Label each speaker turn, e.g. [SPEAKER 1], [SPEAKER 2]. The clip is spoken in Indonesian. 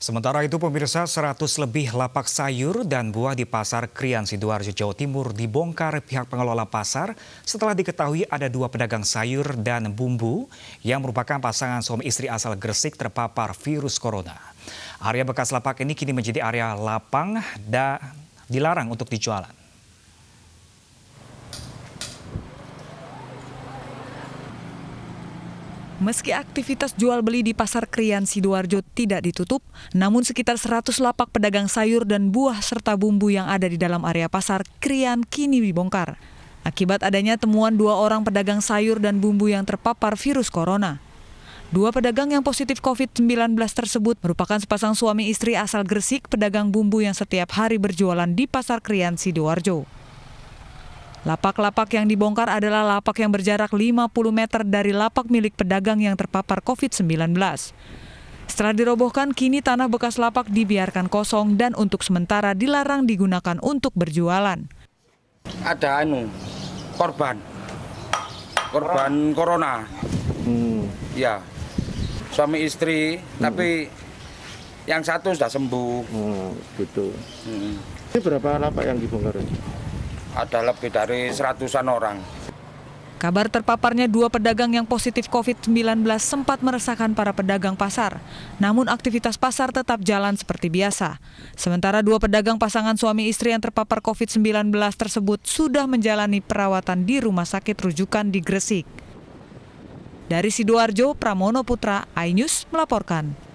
[SPEAKER 1] Sementara itu pemirsa 100 lebih lapak sayur dan buah di pasar Krian Sidoarjo Jawa Timur dibongkar pihak pengelola pasar setelah diketahui ada dua pedagang sayur dan bumbu yang merupakan pasangan suami istri asal Gresik terpapar virus corona. Area bekas lapak ini kini menjadi area lapang dan dilarang untuk dijualan.
[SPEAKER 2] Meski aktivitas jual beli di Pasar Krian Sidoarjo tidak ditutup, namun sekitar 100 lapak pedagang sayur dan buah serta bumbu yang ada di dalam area pasar Krian kini dibongkar. Akibat adanya temuan dua orang pedagang sayur dan bumbu yang terpapar virus corona. Dua pedagang yang positif COVID-19 tersebut merupakan sepasang suami istri asal Gresik pedagang bumbu yang setiap hari berjualan di Pasar Krian Sidoarjo. Lapak-lapak yang dibongkar adalah lapak yang berjarak 50 meter dari lapak milik pedagang yang terpapar COVID-19. Setelah dirobohkan, kini tanah bekas lapak dibiarkan kosong dan untuk sementara dilarang digunakan untuk berjualan.
[SPEAKER 3] Ada anu korban, korban corona. Hmm. Ya, suami istri, hmm. tapi yang satu sudah sembuh. Hmm, gitu. Hmm. Ini berapa lapak yang dibongkar? ada lebih dari seratusan orang.
[SPEAKER 2] Kabar terpaparnya dua pedagang yang positif COVID-19 sempat meresahkan para pedagang pasar. Namun aktivitas pasar tetap jalan seperti biasa. Sementara dua pedagang pasangan suami istri yang terpapar COVID-19 tersebut sudah menjalani perawatan di rumah sakit rujukan di Gresik. Dari Sidoarjo, Pramono Putra, iNews melaporkan.